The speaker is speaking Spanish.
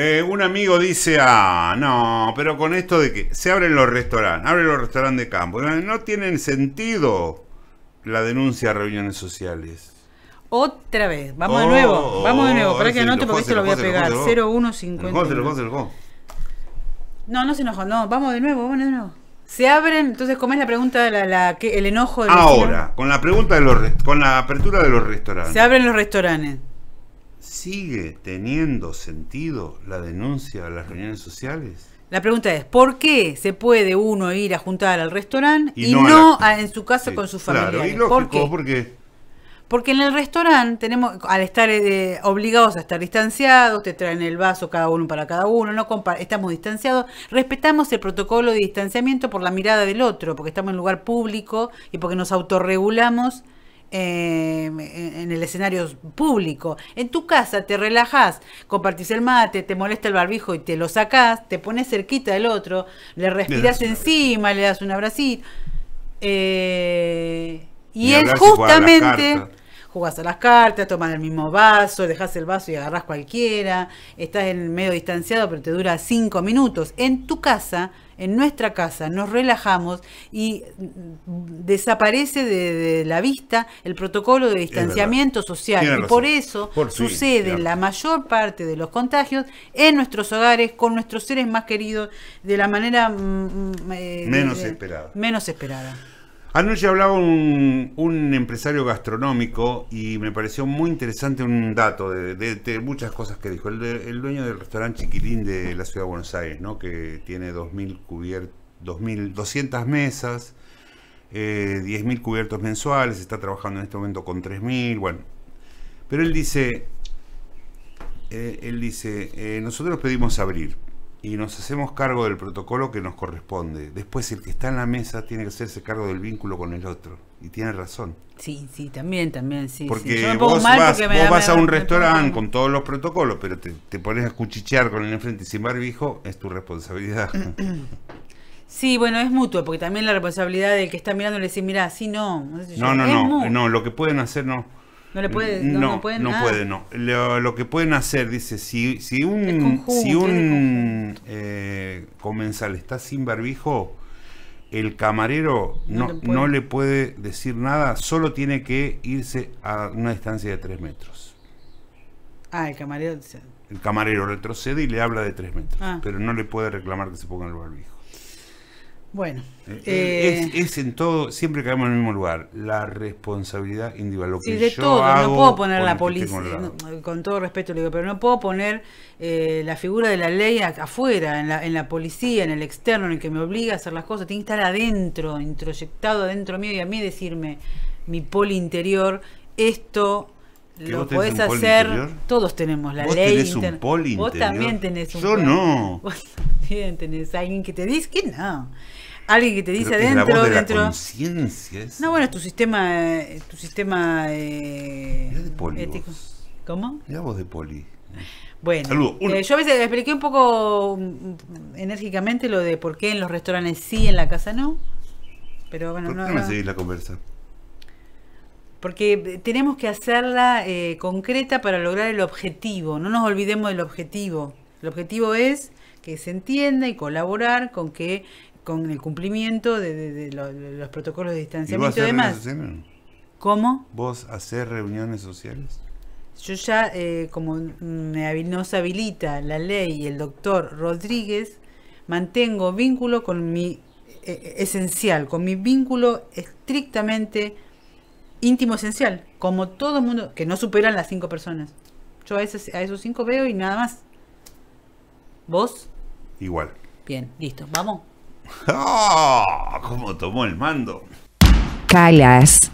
Eh, un amigo dice, ah, no, pero con esto de que se abren los restaurantes, abren los restaurantes de campo. No tienen sentido la denuncia a reuniones sociales. Otra vez, vamos de nuevo, oh, vamos de nuevo, oh, para que anote porque esto lo voy a pegar. 0150. No, no se enojó, no, vamos de nuevo, vamos de nuevo. Se abren, entonces, ¿cómo es la pregunta, la, la, el enojo Ahora, con la pregunta de los, con la apertura de los restaurantes. Se abren los restaurantes. ¿Sigue teniendo sentido la denuncia a las reuniones sociales? La pregunta es, ¿por qué se puede uno ir a juntar al restaurante y, no, en su casa con su familia? Claro, ¿Por qué? porque en el restaurante tenemos, al estar eh, obligados a estar distanciados, te traen el vaso cada uno para cada uno, no estamos distanciados, respetamos el protocolo de distanciamiento por la mirada del otro, porque estamos en lugar público y porque nos autorregulamos Em, en el escenario público. En tu casa te relajas compartís el mate, te molesta el barbijo y te lo sacás, te pones cerquita del otro, le respiras encima, le das un abracito. Eh, y, y él justamente jugás a las cartas, tomas el mismo vaso, dejas el vaso y agarras cualquiera, estás en medio distanciado, pero te dura cinco minutos. En tu casa, en nuestra casa, nos relajamos y desaparece de, la vista el protocolo de distanciamiento social. y por eso sucede la mayor parte de los contagios en nuestros hogares, con nuestros seres más queridos, de la manera mm, mm, eh, menos, menos esperada. Anoche hablaba un, empresario gastronómico y me pareció muy interesante un dato de, muchas cosas que dijo. El, dueño del restaurante Chiquilín de la ciudad de Buenos Aires, que tiene cubiertos, 2.200 mesas, 10.000 eh, cubiertos mensuales, está trabajando en este momento con 3.000, bueno. Pero él dice, eh, él dice, eh, nosotros pedimos abrir, y nos hacemos cargo del protocolo que nos corresponde. Después el que está en la mesa tiene que hacerse cargo del vínculo con el otro. Y tiene razón. Sí, sí, también, también, sí. Porque vos, vas, a un restaurante con todos los protocolos, pero te, pones a cuchichear con el enfrente sin barbijo, es tu responsabilidad. Sí, bueno, es mutuo, porque también la responsabilidad del que está mirando le dice, mira, sí, no. No, no, no, no, no, lo que pueden hacer no. No le puede, no, no, puede, no. Lo, que pueden hacer, dice, si, si un, eh, comensal está sin barbijo, el camarero no, no, le puede decir nada, solo tiene que irse a una distancia de tres metros. Ah, el camarero. El camarero retrocede y le habla de tres metros, ah. pero no le puede reclamar que se ponga el barbijo. Bueno. Eh, eh, eh, es, en todo, siempre caemos en el mismo lugar. La responsabilidad individual. Lo de todo. no puedo poner la policía, con todo respeto le digo, pero no puedo poner la figura de la ley afuera, en la, policía, en el externo, en el que me obliga a hacer las cosas. Tiene que estar adentro, introyectado adentro mío y a mí decirme, mi poli interior, esto lo podés hacer. Todos tenemos la ley. Tenés un poli interior? Vos también tenés un Yo no. tienes alguien que te dice que no. Alguien que te dice adentro, No, bueno, es tu sistema, eh, tu sistema eh, ético. ¿Cómo? de poli. Bueno, eh, yo a veces expliqué un poco mm, mm, enérgicamente lo de por qué en los restaurantes sí, en la casa no. Pero bueno, la conversa? porque tenemos que hacerla concreta para lograr el objetivo. No nos olvidemos del objetivo. El objetivo es que se entienda y colaborar con que con el cumplimiento de, los, protocolos de distanciamiento y, demás. ¿Cómo? ¿Vos hacer reuniones sociales? Yo ya, eh, como me, nos habilita la ley y el doctor Rodríguez, mantengo vínculo con mi eh, eh, esencial, con mi vínculo estrictamente íntimo esencial, como todo mundo, que no superan las cinco personas. Yo a, esos, a esos cinco veo y nada más. ¿Vos? Igual. Bien, listo, vamos. ¡Ah! ¿Cómo tomó el mando? Calas.